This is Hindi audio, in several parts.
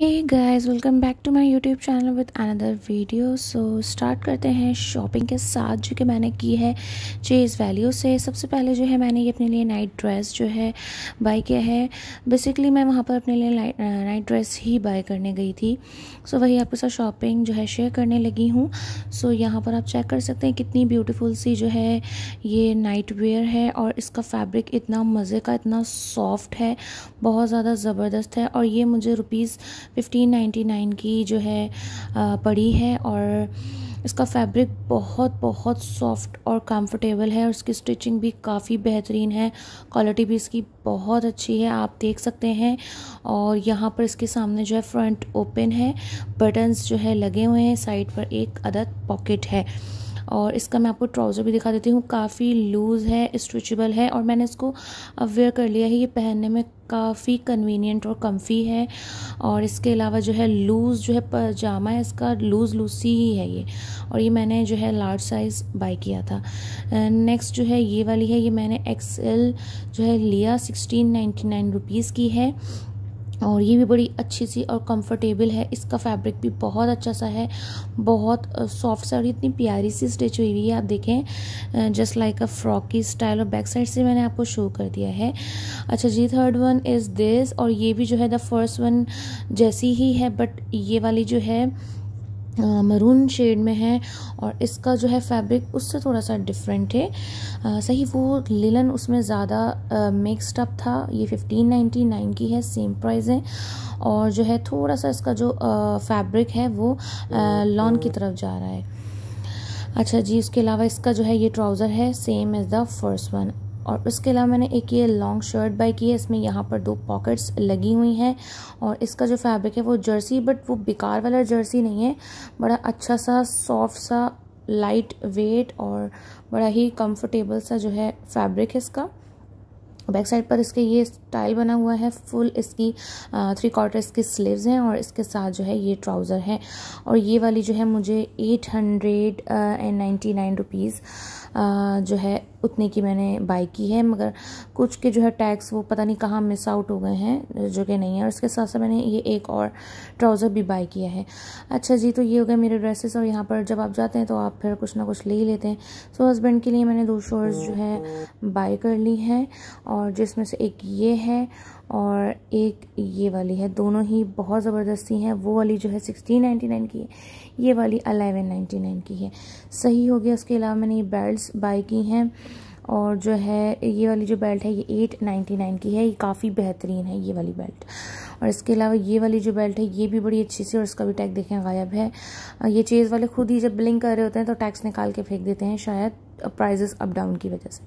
hey guys welcome back to my YouTube channel with another video so start करते हैं शॉपिंग के साथ जो कि मैंने की है चेज़ वैल्यू से सबसे पहले जो है मैंने ये अपने लिए नाइट ड्रेस जो है बाई किया है बेसिकली मैं वहाँ पर अपने लिए नाइट ड्रेस ही बाई करने गई थी सो so, वही आपके साथ शॉपिंग जो है शेयर करने लगी हूँ सो so, यहाँ पर आप चेक कर सकते हैं कितनी ब्यूटीफुल सी जो है ये नाइट वेयर है और इसका फैब्रिक इतना मज़े का इतना सॉफ्ट है बहुत ज़्यादा ज़बरदस्त है और ये मुझे रुपीज़ फिफ्टीन नाइन्टी नाइन की जो है पड़ी है और इसका फैब्रिक बहुत बहुत सॉफ्ट और कंफर्टेबल है और इसकी स्टिचिंग भी काफ़ी बेहतरीन है क्वालिटी भी इसकी बहुत अच्छी है आप देख सकते हैं और यहाँ पर इसके सामने जो है फ्रंट ओपन है बटन्स जो है लगे हुए हैं साइड पर एक अदद पॉकेट है और इसका मैं आपको ट्राउज़र भी दिखा देती हूँ काफ़ी लूज़ है स्ट्रेचेबल है और मैंने इसको वेयर कर लिया है ये पहनने में काफ़ी कन्वीनियंट और कम्फ़ी है और इसके अलावा जो है लूज़ जो है पजामा है इसका लूज़ लूसी ही है ये और ये मैंने जो है लार्ज साइज़ बाई किया था नेक्स्ट जो है ये वाली है ये मैंने एक्सएल जो है लिया सिक्सटीन नाइन्टी नाइन रुपीज़ की है और ये भी बड़ी अच्छी सी और कंफर्टेबल है इसका फैब्रिक भी बहुत अच्छा सा है बहुत सॉफ्ट सा और इतनी प्यारी सी स्टिच हुई हुई है आप देखें जस्ट लाइक अ फ्रॉक की स्टाइल और बैक साइड से मैंने आपको शो कर दिया है अच्छा जी थर्ड वन इज़ दिस और ये भी जो है द फर्स्ट वन जैसी ही है बट ये वाली जो है मरून शेड में है और इसका जो है फैब्रिक उससे थोड़ा सा डिफरेंट है आ, सही वो लिलन उसमें ज़्यादा मिक्सड अप था ये फिफ्टीन नाइन्टी नाइन की है सेम प्राइस है और जो है थोड़ा सा इसका जो फैब्रिक है वो लॉन की तरफ जा रहा है अच्छा जी इसके अलावा इसका जो है ये ट्राउज़र है same as the first one और उसके अलावा मैंने एक ये लॉन्ग शर्ट बाई की है इसमें यहाँ पर दो पॉकेट्स लगी हुई हैं और इसका जो फैब्रिक है वो जर्सी बट वो बेकार वाला जर्सी नहीं है बड़ा अच्छा सा सॉफ्ट सा लाइट वेट और बड़ा ही कंफर्टेबल सा जो है फैब्रिक है इसका बैक साइड पर इसके ये स्टाइल बना हुआ है फुल इसकी थ्री क्वार्टर्स की स्लीव्स हैं और इसके साथ जो है ये ट्राउज़र है और ये वाली जो है मुझे eight hundred and ninety nine rupees जो है उतने की मैंने बाई की है मगर कुछ के जो है टैक्स वो पता नहीं कहाँ मिस आउट हो गए हैं जो कि नहीं है और इसके साथ साथ मैंने ये एक और ट्राउज़र भी बाई किया है अच्छा जी तो ये हो गए मेरे ड्रेसेस और यहाँ पर जब आप जाते हैं तो आप फिर कुछ ना कुछ ले ही लेते हैं सो हस्बैंड के लिए मैंने दो शोर्स जो है बाई कर ली हैं और जिसमें से एक ये है और एक ये वाली है दोनों ही बहुत ज़बरदस्ती हैं वो वाली जो है सिक्सटीन नाइन्टी नाइन की है ये वाली अलेवन नाइन्टी नाइन की है सही हो गया उसके अलावा मैंने ये बेल्ट बाई की हैं और जो है ये वाली जो बेल्ट है ये एट नाइन्टी नाइन की है ये काफ़ी बेहतरीन है ये वाली बेल्ट और इसके अलावा ये वाली जो बेल्ट है ये भी बड़ी अच्छी सी और इसका भी टैग देखें गायब है ये चीज़ वाले खुद ही जब ब्लिंक कर रहे होते हैं तो टैक्स निकाल के फेंक देते हैं शायद प्राइजेस अप डाउन की वजह से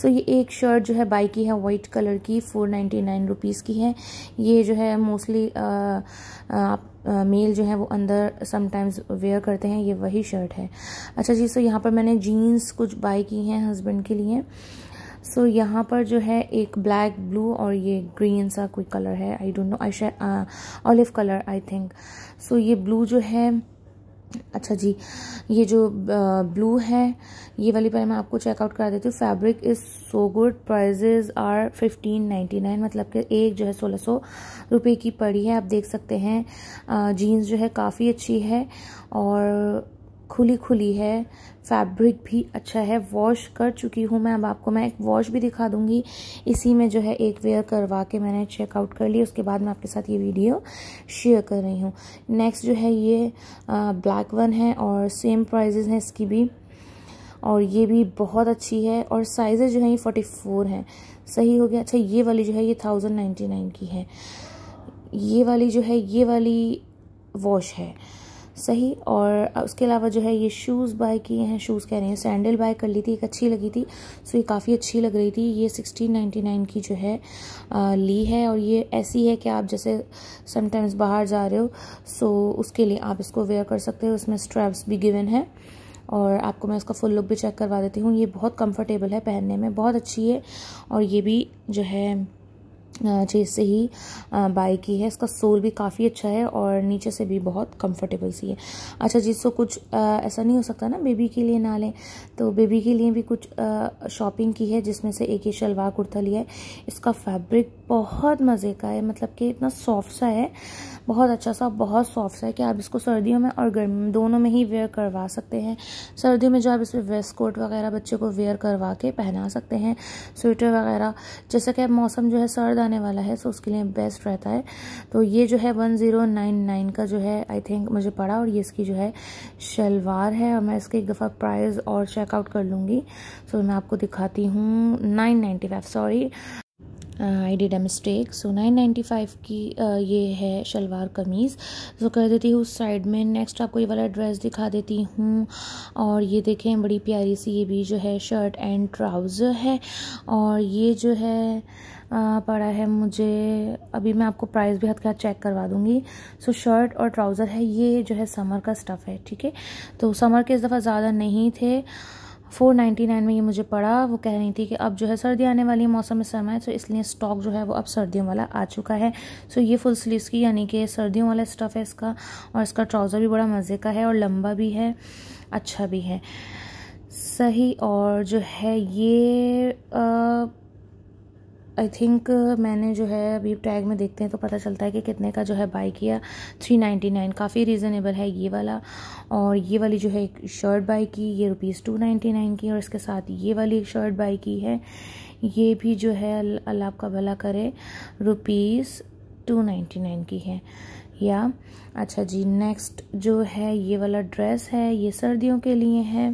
सो so, ये एक शर्ट जो है बाई की है वाइट कलर की फोर नाइन्टी नाइन रुपीज़ की है ये जो है मोस्टली आप मेल जो है वो अंदर समटाइम्स वेयर करते हैं ये वही शर्ट है अच्छा जी सो यहाँ पर मैंने जीन्स कुछ बाई की हैं हस्बैंड के लिए सो so, यहाँ पर जो है एक ब्लैक ब्लू और ये ग्रीन सा कोई कलर है आई डोंट नो आई शायद olive colour I think so ये ब्लू जो है अच्छा जी ये जो ब्लू है ये वाली पहले मैं आपको चेकआउट करा देती हूँ fabric is so good prices are fifteen ninety nine मतलब कि एक जो है सोलह सौ रुपये की पड़ी है आप देख सकते हैं जीन्स जो है काफ़ी अच्छी है और खुली खुली है फैब्रिक भी अच्छा है वॉश कर चुकी हूँ मैं अब आपको मैं एक वॉश भी दिखा दूँगी इसी में जो है एक वेयर करवा के मैंने चेकआउट कर लिया उसके बाद मैं आपके साथ ये वीडियो शेयर कर रही हूँ नेक्स्ट जो है ये ब्लैक वन है और सेम प्राइजेज हैं इसकी भी और ये भी बहुत अच्छी है और साइज़ जो है ये फोर्टी फोर हैं सही हो गया अच्छा ये वाली जो है ये थाउजेंड नाइन्टी नाइन की है ये वाली जो है ये वाली वॉश है सही और उसके अलावा जो है ये शूज़ बाय किए हैं शूज़ कह रहे हैं सैंडल बाय कर ली थी एक अच्छी लगी थी सो ये काफ़ी अच्छी लग रही थी ये सिक्सटीन नाइन्टी नाइन की जो है आ, ली है और ये ऐसी है कि आप जैसे समटाइम्स बाहर जा रहे हो सो उसके लिए आप इसको वेयर कर सकते हो उसमें स्ट्रैप्स भी गिवन है और आपको मैं इसका फुल लुक भी चेक करवा देती हूँ ये बहुत कम्फर्टेबल है पहनने में बहुत अच्छी है और ये भी जो है चीज़ से ही बाई की है इसका सोल भी काफ़ी अच्छा है और नीचे से भी बहुत कंफर्टेबल सी है अच्छा जी सो कुछ आ, ऐसा नहीं हो सकता ना बेबी के लिए ना लें तो बेबी के लिए भी कुछ शॉपिंग की है जिसमें से एक ही शलवार कुर्ता लिया है इसका फैब्रिक बहुत मज़े का है मतलब कि इतना सॉफ्ट सा है बहुत अच्छा सा बहुत सॉफ्ट सा है कि आप इसको सर्दियों में और गर्मी में दोनों में ही वेयर करवा सकते हैं सर्दियों में जो आप इसमें वेस्ट कोट वगैरह बच्चे को वेयर करवा के पहना सकते हैं स्वेटर वगैरह जैसा कि मौसम जो है सर्द आने वाला है सो तो उसके लिए बेस्ट रहता है तो ये जो है वन ज़ीरो नाइन नाइन का जो है आई थिंक मुझे पड़ा और ये इसकी जो है शलवार है और मैं इसके एक दफ़ा प्राइस और चेकआउट कर लूँगी सो मैं आपको दिखाती हूँ nine ninety five sorry I did a mistake so nine ninety five की uh, ये है शलवार कमीज़ सो so, कर देती हूँ उस साइड में नेक्स्ट आपको ये वाला ड्रेस दिखा देती हूँ और ये देखें बड़ी प्यारी सी ये भी जो है शर्ट एंड ट्राउज़र है और ये जो है आ, uh, पड़ा है मुझे अभी मैं आपको प्राइस भी हद का चेक करवा दूँगी सो शर्ट और ट्राउज़र है ये जो है समर का स्टफ़ है ठीक है तो समर के इस दफ़ा ज़्यादा नहीं थे फ़ोर नाइन्टी नाइन में ये मुझे पड़ा वो कह रही थी कि अब जो है सर्दी आने वाली है मौसम में समय तो इसलिए स्टॉक जो है वो अब सर्दियों वाला आ चुका है सो ये फुल स्लीव्स की यानी कि सर्दियों वाला स्टफ़ है इसका और इसका ट्राउज़र भी बड़ा मज़े का है और लंबा भी है अच्छा भी है सही और जो है ये आ, आई थिंक uh, मैंने जो है अभी टैग में देखते हैं तो पता चलता है कि कितने का जो है बाई किया थ्री नाइन्टी नाइन काफ़ी रीज़नेबल है ये वाला और ये वाली जो है एक शर्ट बाई की ये रुपीज़ टू नाइन्टी नाइन की और इसके साथ ये वाली एक शर्ट बाई की है ये भी जो है अल्लाह आपका भला करे रुपीज़ टू नाइन्टी नाइन की है या अच्छा जी नेक्स्ट जो है ये वाला ड्रेस है ये सर्दियों के लिए है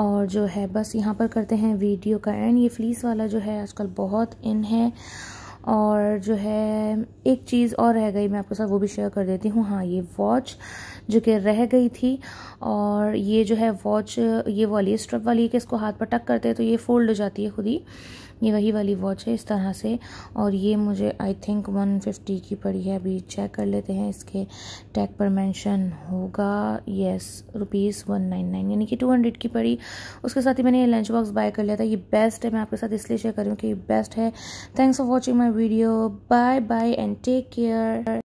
और जो है बस यहाँ पर करते हैं वीडियो का एंड ये फ्लीस वाला जो है आजकल बहुत इन है और जो है एक चीज़ और रह गई मैं आपके साथ वो भी शेयर कर देती हूँ हाँ ये वॉच जो कि रह गई थी और ये जो है वॉच ये वाली स्ट्रप वाली है कि इसको हाथ पर टक करते हैं तो ये फोल्ड हो जाती है खुद ही ये वही वाली वॉच है इस तरह से और ये मुझे आई थिंक 150 की पड़ी है अभी चेक कर लेते हैं इसके टैग पर मेंशन होगा yes rupees one nine nine यानी कि टू हंड्रेड की पड़ी उसके साथ ही मैंने ये लंच बॉक्स बाय कर लिया था ये बेस्ट है मैं आपके साथ इसलिए शेयर करूँ कि बेस्ट है thanks for watching my video bye bye and take care